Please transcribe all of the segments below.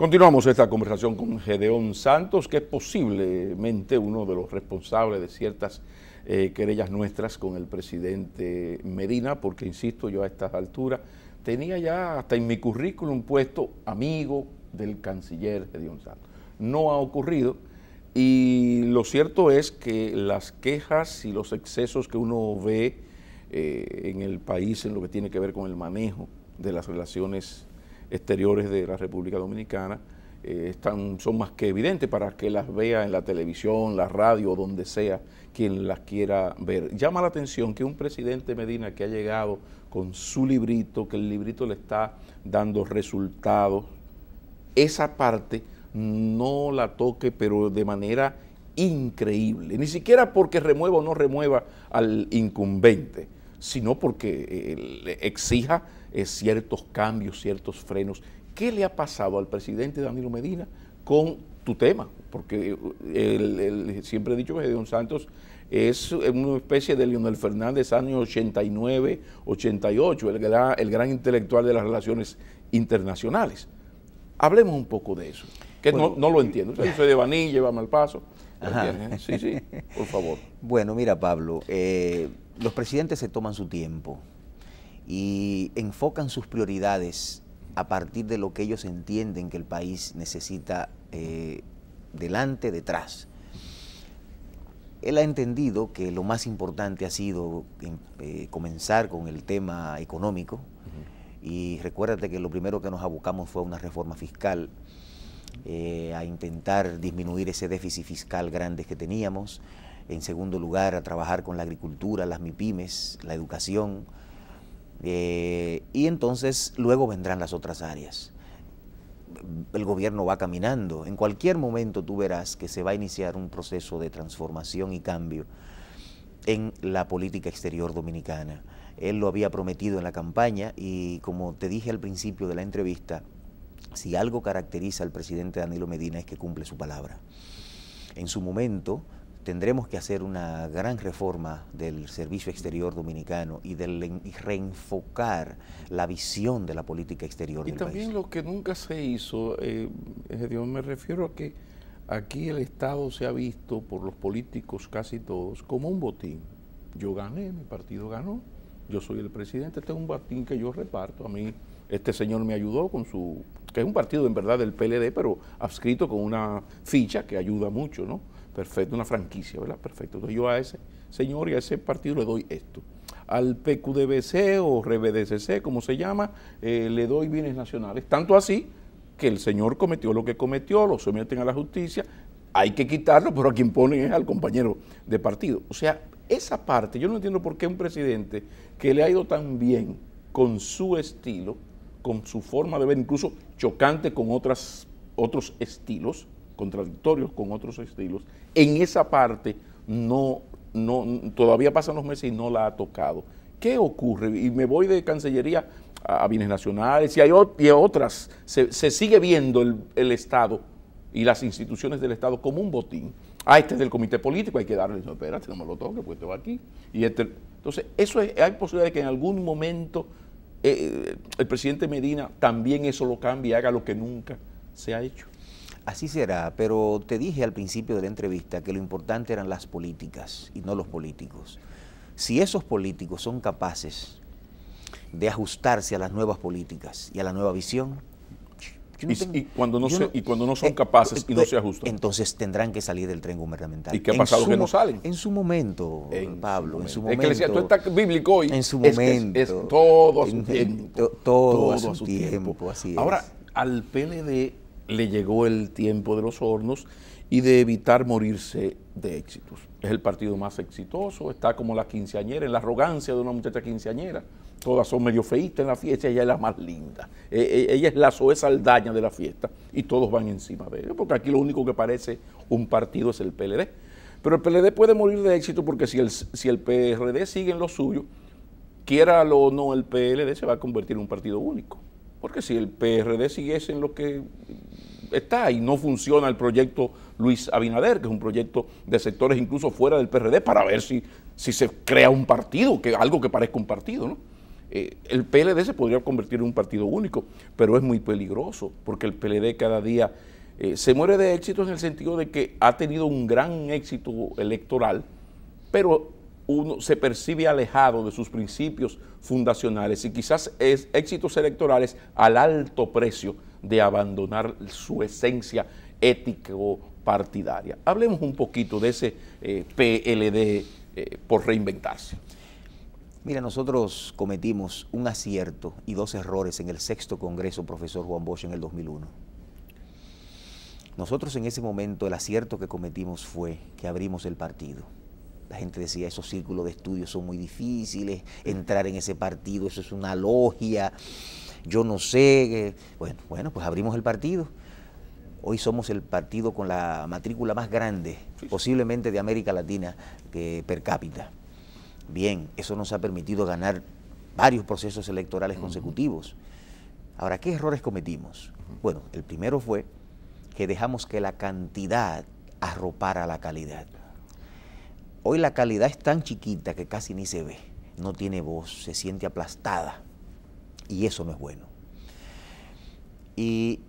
Continuamos esta conversación con Gedeón Santos, que es posiblemente uno de los responsables de ciertas eh, querellas nuestras con el presidente Medina, porque insisto, yo a estas alturas tenía ya hasta en mi currículum puesto amigo del canciller Gedeón Santos. No ha ocurrido y lo cierto es que las quejas y los excesos que uno ve eh, en el país en lo que tiene que ver con el manejo de las relaciones exteriores de la República Dominicana eh, están, son más que evidentes para que las vea en la televisión, la radio, donde sea quien las quiera ver. Llama la atención que un presidente Medina que ha llegado con su librito, que el librito le está dando resultados, esa parte no la toque, pero de manera increíble, ni siquiera porque remueva o no remueva al incumbente, sino porque eh, exija eh, ciertos cambios, ciertos frenos. ¿Qué le ha pasado al presidente Danilo Medina con tu tema? Porque eh, siempre he dicho que Don Santos es una especie de Leonel Fernández año 89, 88, el gran, el gran intelectual de las relaciones internacionales. Hablemos un poco de eso, que no, lo entiendo. Yo soy de Baní, llévame al paso. Sí, sí, por favor. Bueno, mira, Pablo, eh, los presidentes se toman su tiempo y enfocan sus prioridades a partir de lo que ellos entienden que el país necesita eh, delante, detrás. Él ha entendido que lo más importante ha sido em, eh, comenzar con el tema económico y recuérdate que lo primero que nos abocamos fue a una reforma fiscal, eh, a intentar disminuir ese déficit fiscal grande que teníamos, en segundo lugar a trabajar con la agricultura, las MIPIMES, la educación, eh, y entonces luego vendrán las otras áreas. El gobierno va caminando. En cualquier momento tú verás que se va a iniciar un proceso de transformación y cambio en la política exterior dominicana. Él lo había prometido en la campaña y como te dije al principio de la entrevista, si algo caracteriza al presidente Danilo Medina es que cumple su palabra. En su momento, tendremos que hacer una gran reforma del servicio exterior dominicano y, reenfocar la visión de la política exterior y Y también lo que nunca se hizo, eh, me refiero a que aquí el Estado se ha visto por los políticos casi todos como un botín. Yo gané, mi partido ganó, yo soy el presidente, este es un botín que yo reparto, a mí este señor me ayudó con su, que es un partido en verdad del PLD, pero adscrito con una ficha que ayuda mucho, ¿no? Perfecto, una franquicia, ¿verdad? Perfecto. Entonces yo a ese señor y a ese partido le doy esto. Al PQDBC o RBDCC, como se llama, eh, le doy bienes nacionales. Tanto así que el señor cometió lo que cometió, lo someten a la justicia, hay que quitarlo, pero a quien ponen es al compañero de partido. O sea, esa parte, yo no entiendo por qué un presidente que le ha ido tan bien con su estilo, con su forma de ver, incluso chocante con otras, otros estilos, contradictorios con otros estilos, en esa parte no, todavía pasan los meses y no la ha tocado. ¿Qué ocurre? Y me voy de Cancillería a, bienes nacionales y hay otras. Se, sigue viendo el, Estado y las instituciones del Estado como un botín. Ah, este es del comité político, hay que darle, no, espérate, no me lo toque, pues va aquí. Y este, entonces, eso es, hay posibilidad de que en algún momento eh, el presidente Medina también eso lo cambie haga lo que nunca se ha hecho. Así será, pero te dije al principio de la entrevista que lo importante eran las políticas y no los políticos. Si esos políticos son capaces de ajustarse a las nuevas políticas y a la nueva visión, y, cuando no son eh, capaces y no pues, se ajustan. Entonces tendrán que salir del tren gubernamental. ¿Y qué ha pasado que no salen? En su momento, Pablo, en su momento. Es que le decía, tú estás bíblico hoy. En su momento. Es, todo a su tiempo. todo, su tiempo. así Ahora, al PLD le llegó el tiempo de los hornos y de evitar morirse de éxitos. Es el partido más exitoso, está como la quinceañera, en la arrogancia de una muchacha quinceañera. Todas son medio feitas en la fiesta, ella es la más linda. E, e, ella es la soez aldaña de la fiesta y todos van encima de ella, porque aquí lo único que parece un partido es el PLD. Pero el PLD puede morir de éxito porque si el, si el PRD sigue en lo suyo, quiera o no el PLD, se va a convertir en un partido único. Porque si el PRD siguiese en lo que está y no funciona el proyecto Luis Abinader, que es un proyecto de sectores incluso fuera del PRD, para ver si, si se crea un partido, que algo que parezca un partido, ¿no? Eh, el PLD se podría convertir en un partido único, pero es muy peligroso, porque el PLD cada día eh, se muere de éxito en el sentido de que ha tenido un gran éxito electoral, pero uno se percibe alejado de sus principios fundacionales y quizás es éxitos electorales al alto precio de abandonar su esencia ético-partidaria. Hablemos un poquito de ese eh, PLD eh, por reinventarse. Mira, nosotros cometimos un acierto y dos errores en el sexto Congreso, profesor Juan Bosch, en el 2001. Nosotros en ese momento el acierto que cometimos fue que abrimos el partido la gente decía, esos círculos de estudio son muy difíciles, entrar en ese partido, eso es una logia, yo no sé. Eh, bueno, bueno, pues abrimos el partido. Hoy somos el partido con la matrícula más grande, posiblemente de América Latina, per cápita. Bien, eso nos ha permitido ganar varios procesos electorales consecutivos. Ahora, ¿qué errores cometimos? Bueno, el primero fue que dejamos que la cantidad arropara la calidad. Hoy la calidad es tan chiquita que casi ni se ve, no tiene voz, se siente aplastada y eso no es bueno. Y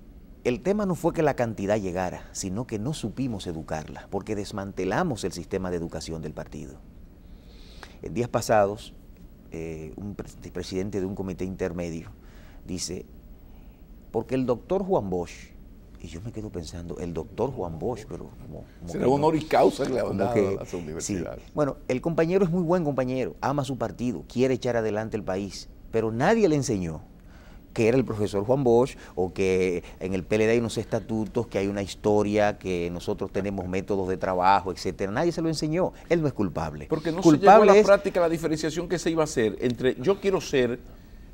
el tema no fue que la cantidad llegara, sino que no supimos educarla, porque desmantelamos el sistema de educación del partido. En días pasados, eh, un presidente de un comité intermedio dice, porque el doctor Juan Bosch y yo me quedo pensando, el doctor Juan Bosch, pero como... como Será honor y causa que le a su universidad. Bueno, el compañero es muy buen compañero, ama su partido, quiere echar adelante el país, pero nadie le enseñó que era el profesor Juan Bosch o que en el PLD hay unos estatutos, que hay una historia, que nosotros tenemos métodos de trabajo, etcétera. Nadie se lo enseñó. Él no es culpable. Porque no culpable se llevó a la práctica la diferenciación que se iba a hacer entre yo quiero ser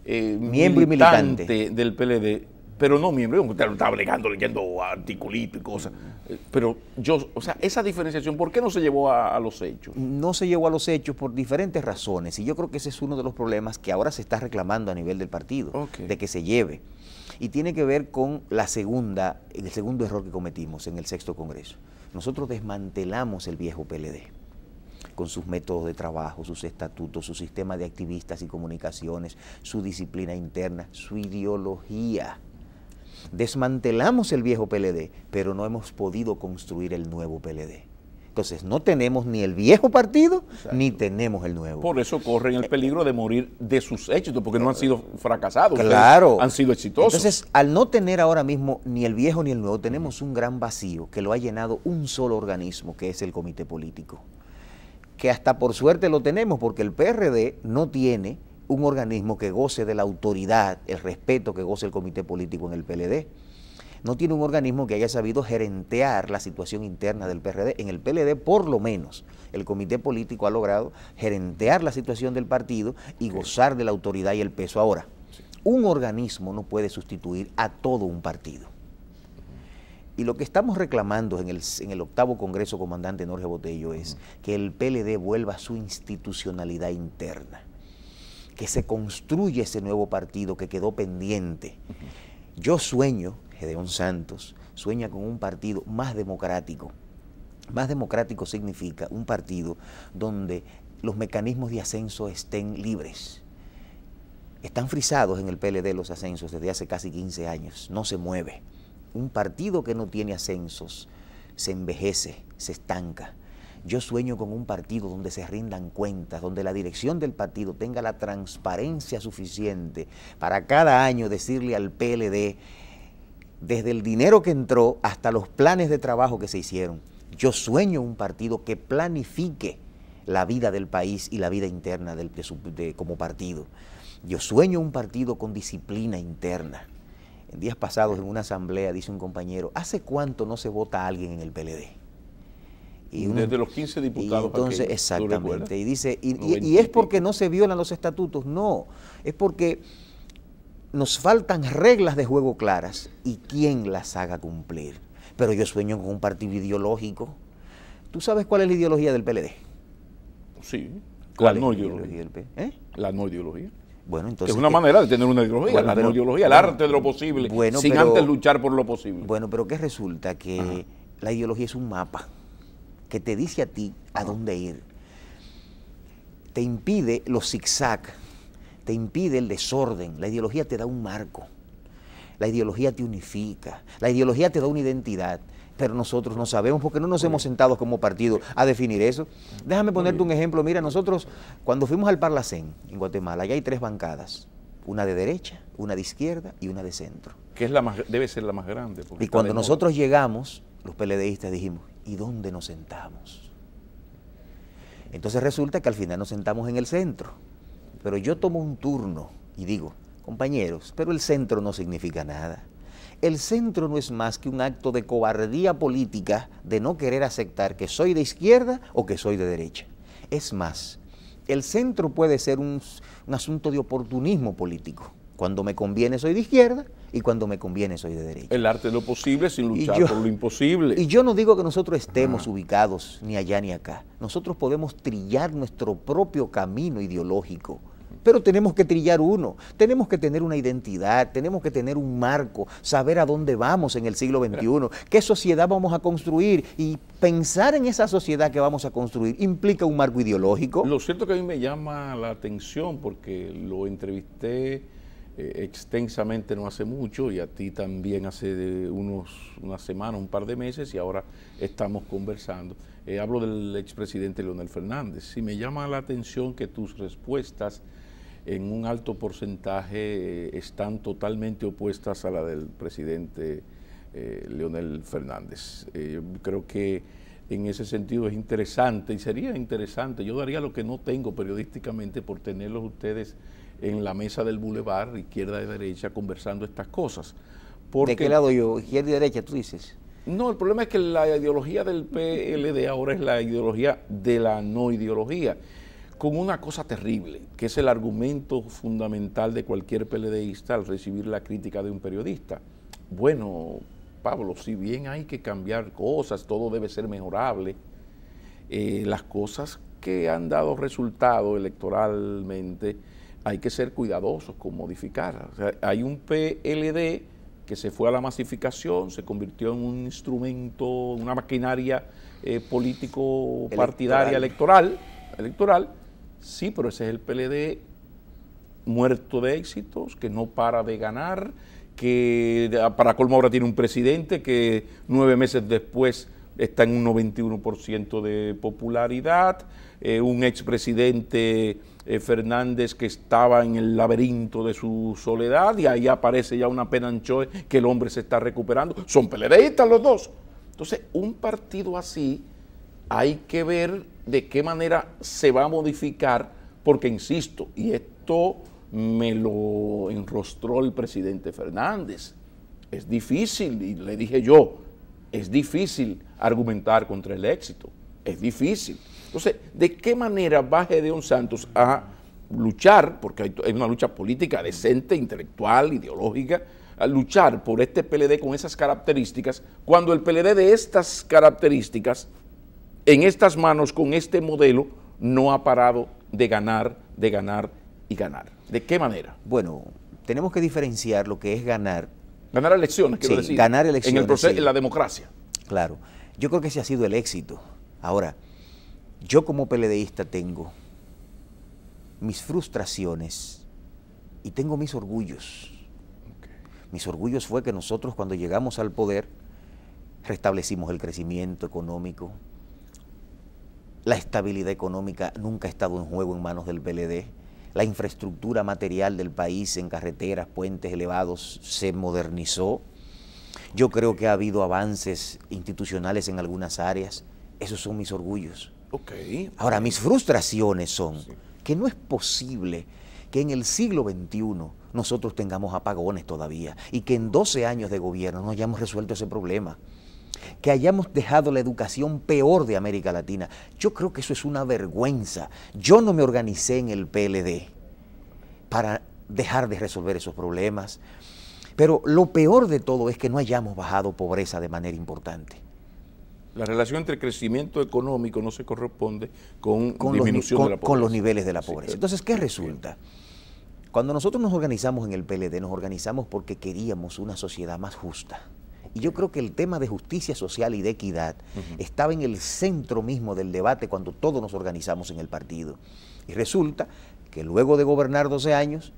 eh, miembro y militante del PLD pero no miembro. Usted lo está legando, leyendo articulitos y cosas. Eh, pero yo, o sea, esa diferenciación, ¿por qué no se llevó a, los hechos? No se llevó a los hechos por diferentes razones. Y yo creo que ese es uno de los problemas que ahora se está reclamando a nivel del partido, de que se lleve. Y tiene que ver con la segunda, el segundo error que cometimos en el sexto congreso. Nosotros desmantelamos el viejo PLD con sus métodos de trabajo, sus estatutos, su sistema de activistas y comunicaciones, su disciplina interna, su ideología. Desmantelamos el viejo PLD, pero no hemos podido construir el nuevo PLD. Entonces no tenemos ni el viejo partido ni tenemos el nuevo. Por eso corren el peligro de morir de sus éxitos, porque no han sido fracasados. Claro. han sido exitosos. Entonces, al no tener ahora mismo ni el viejo ni el nuevo, tenemos un gran vacío que lo ha llenado un solo organismo, que es el comité político. Que hasta por suerte lo tenemos, porque el PRD no tiene un organismo que goce de la autoridad, el respeto que goce el comité político en el PLD. No tiene un organismo que haya sabido gerentear la situación interna del PRD. En el PLD, por lo menos, el comité político ha logrado gerentear la situación del partido y gozar de la autoridad y el peso ahora. Un organismo no puede sustituir a todo un partido. Y lo que estamos reclamando en el, octavo Congreso Comandante Norge Botello es que el PLD vuelva a su institucionalidad interna que se construye ese nuevo partido que quedó pendiente. Yo sueño, Gedeón Santos, sueña con un partido más democrático. Más democrático significa un partido donde los mecanismos de ascenso estén libres. Están frisados en el PLD los ascensos desde hace casi 15 años, no se mueve. Un partido que no tiene ascensos se envejece, se estanca. Yo sueño con un partido donde se rindan cuentas, donde la dirección del partido tenga la transparencia suficiente para cada año decirle al PLD, desde el dinero que entró hasta los planes de trabajo que se hicieron. Yo sueño un partido que planifique la vida del país y la vida interna del, como partido. Yo sueño un partido con disciplina interna. En días pasados, en una asamblea, dice un compañero, ¿hace cuánto no se vota a alguien en el PLD? Desde los 15 diputados. entonces, exactamente. Y dice, y, es porque no se violan los estatutos, no, es porque nos faltan reglas de juego claras y quién las haga cumplir. Pero yo sueño con un partido ideológico. ¿Tú sabes cuál es la ideología del PLD? Sí. la no ideología? ¿Eh? ¿Eh? La no ideología. Bueno, entonces, es una manera de tener una ideología, la no ideología, el arte de lo posible, sin antes luchar por lo posible. Bueno, pero que resulta? Que la ideología es un mapa que te dice a ti a dónde ir. Te impide los zigzag, te impide el desorden. La ideología te da un marco, la ideología te unifica, la ideología te da una identidad pero nosotros no sabemos porque no nos hemos sentado como partido a definir eso. Déjame ponerte un ejemplo. Mira, nosotros cuando fuimos al Parlacén en Guatemala, allá hay tres bancadas, una de derecha, una de izquierda y una de centro. Que es la más, debe ser la más grande. Y cuando nosotros llegamos, los PLDistas dijimos, y dónde nos sentamos. Entonces resulta que al final nos sentamos en el centro, pero yo tomo un turno y digo, compañeros, pero el centro no significa nada. El centro no es más que un acto de cobardía política de no querer aceptar que soy de izquierda o que soy de derecha. Es más, el centro puede ser un, asunto de oportunismo político. Cuando me conviene soy de izquierda y cuando me conviene soy de derecha. El arte de lo posible sin luchar por lo imposible. Y yo no digo que nosotros estemos ah. ubicados ni allá ni acá. Nosotros podemos trillar nuestro propio camino ideológico. Pero tenemos que trillar uno, tenemos que tener una identidad, tenemos que tener un marco, saber a dónde vamos en el siglo XXI, qué sociedad vamos a construir y pensar en esa sociedad que vamos a construir implica un marco ideológico. Lo cierto que a mí me llama la atención porque lo entrevisté eh, extensamente no hace mucho y a ti también hace unos, una semana, un par de meses y ahora estamos conversando. Eh, hablo del expresidente Leonel Fernández. Si me llama la atención que tus respuestas en un alto porcentaje eh, están totalmente opuestas a la del presidente Leonel Fernández. creo que en ese sentido es interesante y sería interesante, yo daría lo que no tengo periodísticamente por tenerlos ustedes en la mesa del bulevar, izquierda y derecha, conversando estas cosas. ¿De qué lado yo? ¿Izquierda y derecha, tú dices? No, el problema es que la ideología del PLD ahora es la ideología de la no ideología, con una cosa terrible, que es el argumento fundamental de cualquier PLDista al recibir la crítica de un periodista. Bueno, Pablo, si bien hay que cambiar cosas, todo debe ser mejorable, eh, las cosas que han dado resultado electoralmente, hay que ser cuidadosos con modificar. hay un PLD que se fue a la masificación, se convirtió en un instrumento, una maquinaria eh, político partidaria electoral. electoral. Sí, pero ese es el PLD muerto de éxitos, que no para de ganar, que para colmo ahora tiene un presidente que nueve meses después está en un 91% de popularidad, eh, un expresidente presidente eh, Fernández que estaba en el laberinto de su soledad y ahí aparece ya una penanchoe que el hombre se está recuperando. Son peledeístas los dos. Entonces, un partido así hay que ver de qué manera se va a modificar, porque insisto, y esto me lo enrostró el presidente Fernández. Es difícil, y le dije yo, es difícil argumentar contra el éxito, es difícil. Entonces, ¿de qué manera va Gedeón Santos a luchar, porque hay, una lucha política decente, intelectual, ideológica, a luchar por este PLD con esas características, cuando el PLD de estas características, en estas manos, con este modelo, no ha parado de ganar, de ganar y ganar? ¿De qué manera? Bueno, tenemos que diferenciar lo que es ganar Ganar elecciones, quiero decir. Ganar elecciones. En el proceso, en la democracia. Claro. Yo creo que ese ha sido el éxito. Ahora, yo como PLDista tengo mis frustraciones y tengo mis orgullos. Mis orgullos fue que nosotros cuando llegamos al poder restablecimos el crecimiento económico. La estabilidad económica nunca ha estado en juego en manos del PLD la infraestructura material del país en carreteras, puentes elevados se modernizó. Yo creo que ha habido avances institucionales en algunas áreas. Esos son mis orgullos. Ahora, mis frustraciones son que no es posible que en el siglo XXI nosotros tengamos apagones todavía y que en 12 años de gobierno no hayamos resuelto ese problema que hayamos dejado la educación peor de América Latina. Yo creo que eso es una vergüenza. Yo no me organicé en el PLD para dejar de resolver esos problemas. Pero lo peor de todo es que no hayamos bajado pobreza de manera importante. La relación entre crecimiento económico no se corresponde con, los, niveles de la pobreza. Eh, Entonces, ¿qué resulta? Cuando nosotros nos organizamos en el PLD, nos organizamos porque queríamos una sociedad más justa. Y yo creo que el tema de justicia social y de equidad estaba en el centro mismo del debate cuando todos nos organizamos en el partido. Y resulta que luego de gobernar 12 años,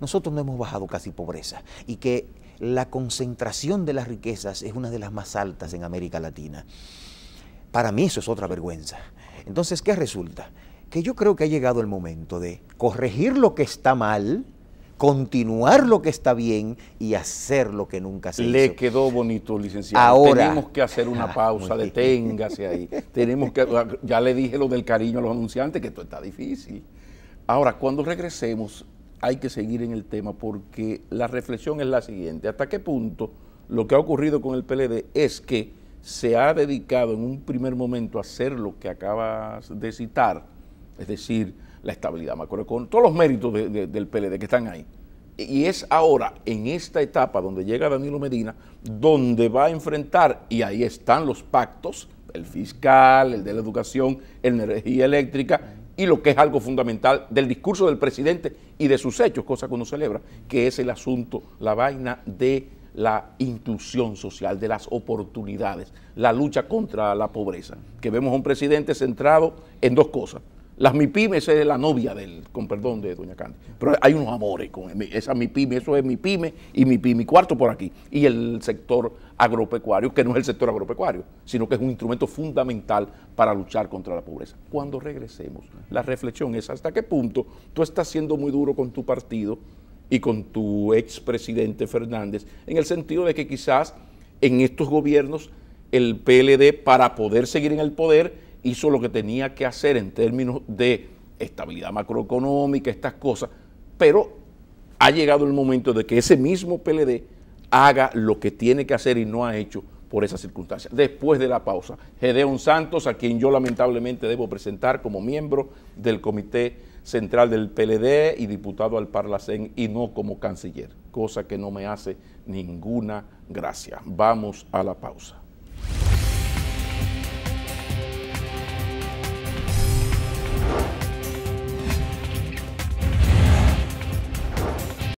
nosotros no hemos bajado casi pobreza y que la concentración de las riquezas es una de las más altas en América Latina. Para mí eso es otra vergüenza. Entonces, ¿qué resulta? Que yo creo que ha llegado el momento de corregir lo que está mal, continuar lo que está bien y hacer lo que nunca se Le hizo. Le quedó bonito, licenciado. Ahora, tenemos que hacer una ah, pausa, deténgase ahí. tenemos que, ah, ya le dije lo del cariño a los anunciantes, que esto está difícil. Ahora, cuando regresemos, hay que seguir en el tema porque la reflexión es la siguiente. ¿Hasta qué punto lo que ha ocurrido con el PLD es que se ha dedicado en un primer momento a hacer lo que acabas de citar? Es decir, la estabilidad macroeconómica, con todos los méritos del PLD que están ahí. Y es ahora, en esta etapa donde llega Danilo Medina, donde va a enfrentar, y ahí están los pactos, el fiscal, el de la educación, el energía eléctrica, y lo que es algo fundamental del discurso del presidente y de sus hechos, cosa que uno celebra, que es el asunto, la vaina de la inclusión social, de las oportunidades, la lucha contra la pobreza, que vemos a un presidente centrado en dos cosas, las MIPIMES es la novia del, con perdón de Doña Candy. Pero hay unos amores con esa MIPIME, eso es MIPIME y MIPIME, cuarto por aquí. Y el sector agropecuario, que no es el sector agropecuario, sino que es un instrumento fundamental para luchar contra la pobreza. Cuando regresemos, la reflexión es hasta qué punto tú estás siendo muy duro con tu partido y con tu expresidente Fernández, en el sentido de que quizás en estos gobiernos el PLD, para poder seguir en el poder, hizo lo que tenía que hacer en términos de estabilidad macroeconómica, estas cosas, pero ha llegado el momento de que ese mismo PLD haga lo que tiene que hacer y no ha hecho por esas circunstancias. Después de la pausa, Gedeon Santos, a quien yo lamentablemente debo presentar como miembro del Comité Central del PLD y diputado al Parlacén y no como canciller, cosa que no me hace ninguna gracia. Vamos a la pausa.